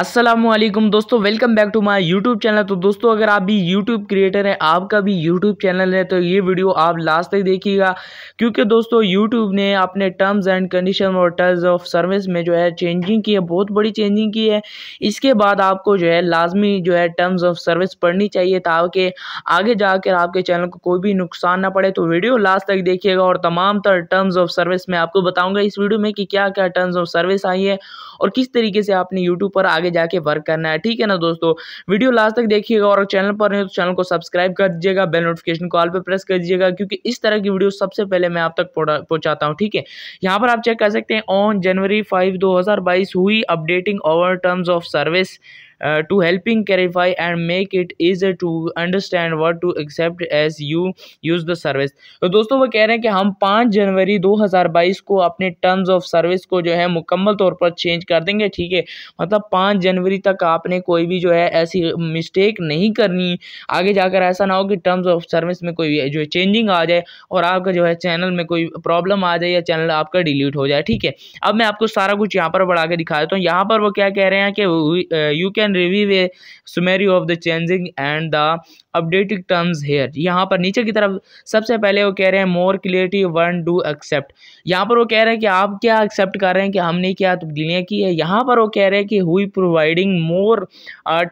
असलम दोस्तों welcome back to my YouTube channel तो दोस्तों अगर आप भी यूट्यूब क्रिएटर हैं आपका भी यूट्यूब चैनल है तो ये वीडियो आप लास्ट तक देखिएगा क्योंकि दोस्तों यूट्यूब ने अपने टर्म्स एंड कंडीशन और टर्म्स ऑफ सर्विस में जो है चेंजिंग की है बहुत बड़ी चेंजिंग की है इसके बाद आपको जो है लाजमी जो है टर्म्स ऑफ सर्विस पढ़नी चाहिए ताकि आगे जाकर आपके चैनल को कोई भी नुकसान ना पड़े तो वीडियो लास्ट तक देखिएगा और तमाम तर टर्म्स ऑफ सर्विस मैं आपको बताऊँगा इस वीडियो में कि क्या क्या टर्म्स ऑफ सर्विस आई है और किस तरीके से आपने यूट्यूब पर आगे आगे जाके वर्क करना है ठीक है ना दोस्तों वीडियो लास्ट तक देखिएगा और चैनल पर नहीं तो चैनल को सब्सक्राइब कर दीजिएगा बेल नोटिफिकेशन कॉल पर प्रेस कर दीजिएगा क्योंकि इस तरह की वीडियो सबसे पहले मैं आप तक पहुंचाता हूँ ठीक है यहाँ पर आप चेक कर सकते हैं ऑन जनवरी फाइव दो we're updating our terms of service uh, to helping clarify and make it easier to understand what to accept as you use the service तो दोस्तों वो कह रहे हैं कि हम पाँच जनवरी दो हज़ार बाईस को अपने टर्म्स ऑफ सर्विस को जो है मुकम्मल तौर पर चेंज कर देंगे ठीक है मतलब पाँच जनवरी तक आपने कोई भी जो है ऐसी मिस्टेक नहीं करनी आगे जाकर ऐसा ना हो कि टर्म्स ऑफ सर्विस में कोई जो है चेंजिंग आ जाए और आपका जो है चैनल में कोई प्रॉब्लम आ जाए या चैनल आपका डिलीट हो जाए ठीक है अब मैं आपको सारा कुछ यहाँ पर बढ़ा के दिखा देता हूँ यहाँ पर वो क्या कह रहे हैं कि you uh, can and review a summary of the changing and the updating terms here यहाँ पर नीचे की तरफ सबसे पहले वो कह रहे हैं more clarity when do accept यहाँ पर वो कह रहे हैं कि आप क्या एक्सेप्ट कर रहे हैं कि हमने क्या तब्दीलियाँ की है यहाँ पर वो कह रहे हैं कि we're providing more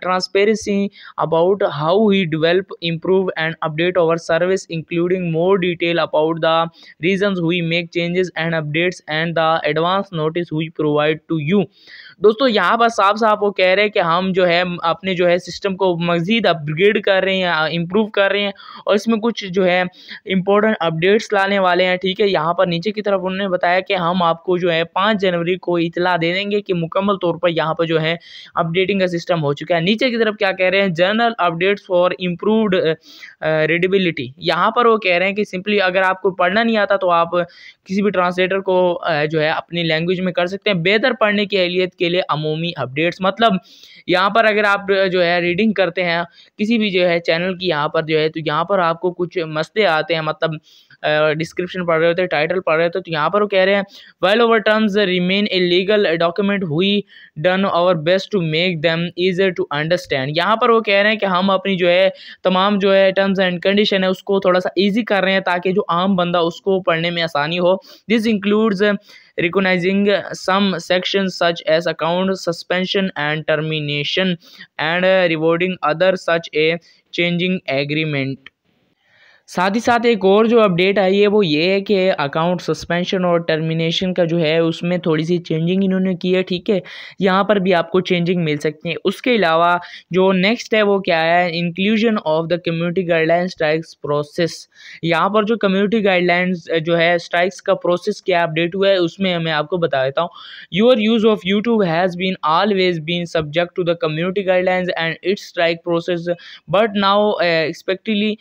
transparency about how we develop improve and update our service including more detail about the reason we make changes and updates and the advance notice we provide to you दोस्तों यहाँ पर साफ साफ वो कह रहे हैं कि हम हम जो है अपने जो है सिस्टम को मज़ीद अपग्रेड कर रहे हैं इम्प्रूव कर रहे हैं और इसमें कुछ जो है इंपॉर्टेंट अपडेट्स लाने वाले हैं ठीक है यहाँ पर नीचे की तरफ उन्होंने बताया कि हम आपको जो है पाँच जनवरी को इतला दे देंगे कि मुकम्मल तौर पर यहाँ पर जो है अपडेटिंग का सिस्टम हो चुका है नीचे की तरफ क्या कह रहे हैं general updates for improved readability यहाँ पर वो कह रहे हैं कि सिंपली अगर आपको पढ़ना नहीं आता तो आप किसी भी ट्रांसलेटर को जो है अपनी लैंग्वेज में कर सकते हैं बेहतर पढ़ने की अहलियत के लिए अमूमी अपडेट्स मतलब यहाँ पर अगर आप जो है रीडिंग करते हैं किसी भी जो है चैनल की यहाँ पर जो है तो यहाँ पर आपको कुछ मसले आते हैं मतलब डिस्क्रिप्शन पढ़ रहे होते हैं टाइटल पढ़ रहे होते तो यहाँ पर वो कह रहे हैं well our terms remain a legal document we've done our best to make them easier to understand यहाँ पर वो कह रहे हैं कि हम अपनी जो है तमाम जो है टर्म्स एंड कंडीशन है उसको थोड़ा सा ईजी कर रहे हैं ताकि जो आम बंदा उसको पढ़ने में आसानी हो this includes reorganising some section such as account suspension and termination nation and uh, rewarding other such a changing agreement साथ ही साथ एक और जो अपडेट आई है वो ये है कि अकाउंट सस्पेंशन और टर्मिनेशन का जो है उसमें थोड़ी सी चेंजिंग इन्होंने की है ठीक है यहाँ पर भी आपको चेंजिंग मिल सकती है उसके अलावा जो नेक्स्ट है वो क्या है inclusion of the community guideline strikes process यहाँ पर जो कम्युनिटी गाइडलाइंस जो है स्ट्राइक्स का प्रोसेस क्या अपडेट हुआ है उसमें मैं आपको बता देता हूँ your use of YouTube has been always been subject to the community guidelines and its strike process but now explicitly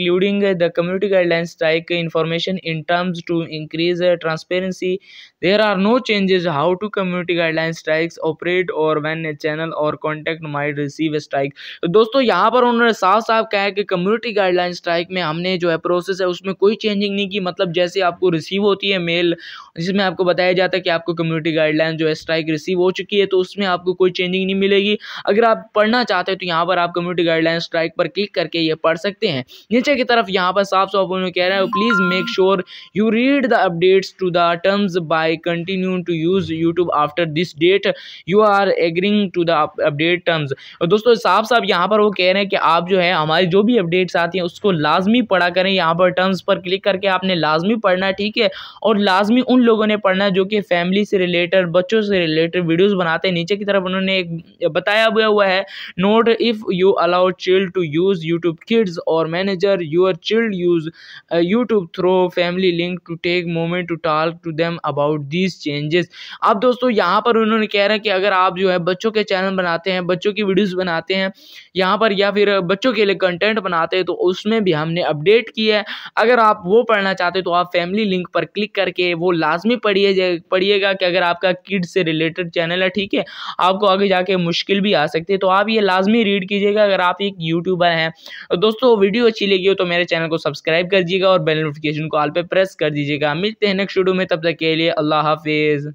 including uh, the community guidelines like uh, information in terms to increase uh, transparency. There are no changes how to community guidelines strikes operate or when a channel or contact might receive a strike. तो दोस्तों यहाँ पर उन्होंने साफ साफ कहा है कि कम्युनिटी गाइडलाइन स्ट्राइक में हमने जो है प्रोसेस है उसमें कोई चेंजिंग नहीं की मतलब जैसे आपको रिसीव होती है मेल जिसमें आपको बताया जाता है कि आपको कम्युनिटी गाइडलाइन जो है स्ट्राइक रिसीव हो चुकी है तो उसमें आपको कोई चेंजिंग नहीं मिलेगी अगर आप पढ़ना चाहते हैं तो यहाँ पर आप कम्युनिटी गाइडलाइन स्ट्राइक पर क्लिक करके ये पढ़ सकते हैं ये नीचे की तरफ यहाँ पर साफ साफ उन्होंने कह रहे हैं please make sure you read the updates to the terms by continue to use YouTube after this date you are agreeing to the update terms और दोस्तों साफ साफ यहाँ पर वो कह रहे हैं कि आप जो है हमारी जो भी अपडेट्स आती हैं उसको लाजमी पढ़ा करें यहाँ पर टर्म्स पर क्लिक करके आपने लाजमी पढ़ना है ठीक है और लाजमी उन लोगों ने पढ़ना है जो कि फैमिली से रिलेटेड बच्चों से रिलेटेड वीडियोज बनाते हैं नीचे की तरफ उन्होंने एक बताया हुआ हुआ है note if you allow child to use YouTube Kids और manager where your child use uh, YouTube through family link to take moment to talk to them about these changes अब दोस्तों यहाँ पर उन्होंने कह रहे हैं कि अगर आप जो है बच्चों के चैनल बनाते हैं बच्चों की वीडियोस बनाते हैं यहाँ पर या फिर बच्चों के लिए कंटेंट बनाते हैं तो उसमें भी हमने अपडेट किया है अगर आप वो पढ़ना चाहते हो तो आप फैमिली लिंक पर क्लिक करके वो लाजमी पढ़िए पढ़िएगा कि अगर आपका किड से रिलेटेड चैनल है ठीक है आपको आगे जाके मुश्किल भी आ सकती है तो आप ये लाजमी रीड कीजिएगा अगर आप एक यूट्यूबर हैं दोस्तों वीडियो अच्छी लगी हो तो मेरे चैनल को सब्सक्राइब कर दीजिएगा और बेल नोटिफिकेशन को आल पे प्रेस कर दीजिएगा मिलते हैं नेक्स्ट वीडियो में तब तक के लिए अल्लाह हाफिज़